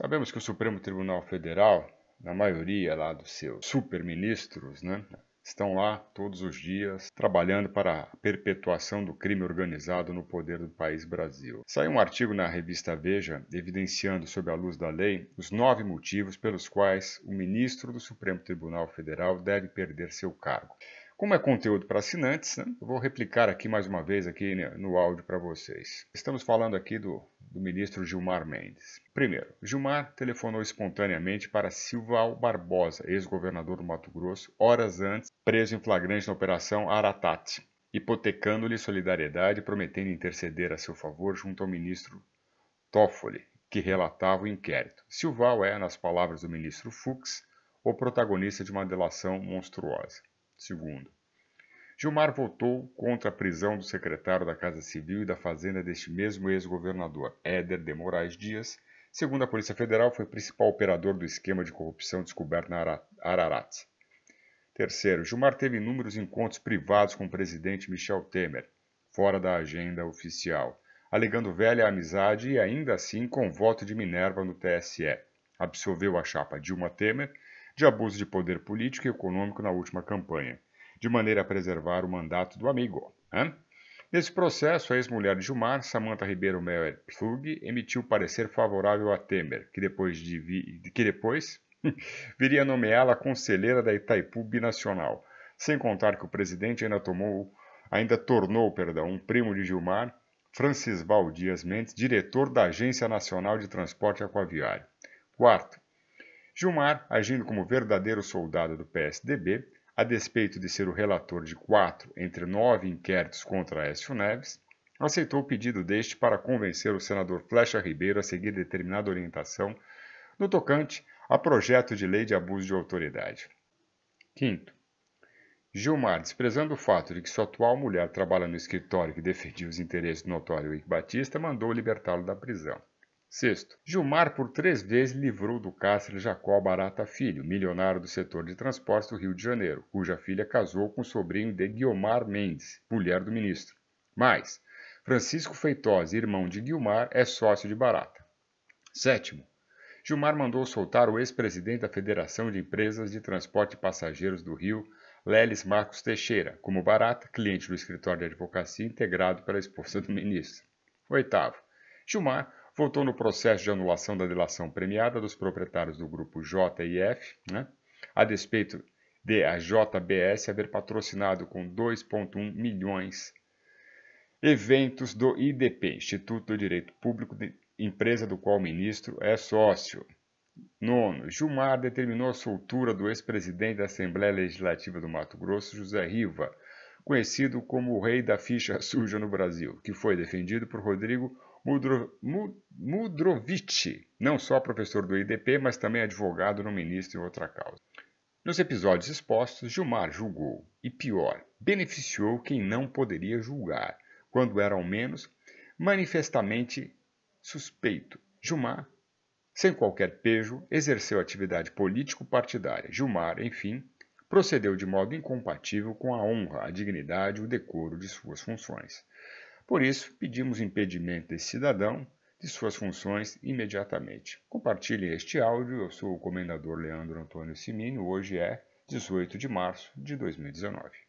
Sabemos que o Supremo Tribunal Federal, na maioria lá dos seus superministros, né, estão lá todos os dias trabalhando para a perpetuação do crime organizado no poder do país Brasil. Saiu um artigo na revista Veja evidenciando, sob a luz da lei, os nove motivos pelos quais o ministro do Supremo Tribunal Federal deve perder seu cargo. Como é conteúdo para assinantes, né, eu vou replicar aqui mais uma vez aqui no áudio para vocês. Estamos falando aqui do do ministro Gilmar Mendes. Primeiro, Gilmar telefonou espontaneamente para Silval Barbosa, ex-governador do Mato Grosso, horas antes, preso em flagrante na Operação Aratat, hipotecando-lhe solidariedade e prometendo interceder a seu favor junto ao ministro Toffoli, que relatava o inquérito. Silval é, nas palavras do ministro Fux, o protagonista de uma delação monstruosa. Segundo, Gilmar votou contra a prisão do secretário da Casa Civil e da Fazenda deste mesmo ex-governador, Éder de Moraes Dias. Segundo a Polícia Federal, foi principal operador do esquema de corrupção descoberto na Ararat. Terceiro, Gilmar teve inúmeros encontros privados com o presidente Michel Temer, fora da agenda oficial, alegando velha amizade e ainda assim com voto de Minerva no TSE. Absolveu a chapa Dilma Temer de abuso de poder político e econômico na última campanha de maneira a preservar o mandato do amigo. Né? Nesse processo, a ex-mulher de Gilmar, Samantha Ribeiro Meyer Pflug, emitiu parecer favorável a Temer, que depois, de vi... que depois viria nomeá-la conselheira da Itaipu Binacional. Sem contar que o presidente ainda tomou, ainda tornou, perdão, um primo de Gilmar, Francisval Dias Mendes, diretor da Agência Nacional de Transporte Aquaviário. Quarto, Gilmar, agindo como verdadeiro soldado do PSDB, a despeito de ser o relator de quatro entre nove inquéritos contra Aécio Neves, aceitou o pedido deste para convencer o senador Flecha Ribeiro a seguir determinada orientação no tocante a projeto de lei de abuso de autoridade. Quinto, Gilmar, desprezando o fato de que sua atual mulher trabalha no escritório que defendia os interesses do notório Henrique Batista, mandou libertá-lo da prisão. Sexto, Gilmar por três vezes livrou do cárcere Jacó Barata Filho, milionário do setor de transporte do Rio de Janeiro, cuja filha casou com o sobrinho de Guiomar Mendes, mulher do ministro. Mais, Francisco Feitosa, irmão de Guiomar, é sócio de Barata. Sétimo, Gilmar mandou soltar o ex-presidente da Federação de Empresas de Transporte de Passageiros do Rio, Leles Marcos Teixeira, como Barata, cliente do escritório de advocacia integrado pela esposa do ministro. Oitavo, Gilmar votou no processo de anulação da delação premiada dos proprietários do grupo JF, né, a despeito de a JBS haver patrocinado com 2,1 milhões eventos do IDP, Instituto do Direito Público, de empresa do qual o ministro é sócio. Nono, Gilmar determinou a soltura do ex-presidente da Assembleia Legislativa do Mato Grosso, José Riva, conhecido como o rei da ficha suja no Brasil, que foi defendido por Rodrigo Mudro, não só professor do IDP, mas também advogado no ministro em outra causa. Nos episódios expostos, Gilmar julgou, e pior, beneficiou quem não poderia julgar, quando era ao menos manifestamente suspeito. Gilmar, sem qualquer pejo, exerceu atividade político-partidária. Gilmar, enfim, procedeu de modo incompatível com a honra, a dignidade e o decoro de suas funções. Por isso, pedimos impedimento desse cidadão de suas funções imediatamente. Compartilhe este áudio. Eu sou o comendador Leandro Antônio Simino. Hoje é 18 de março de 2019.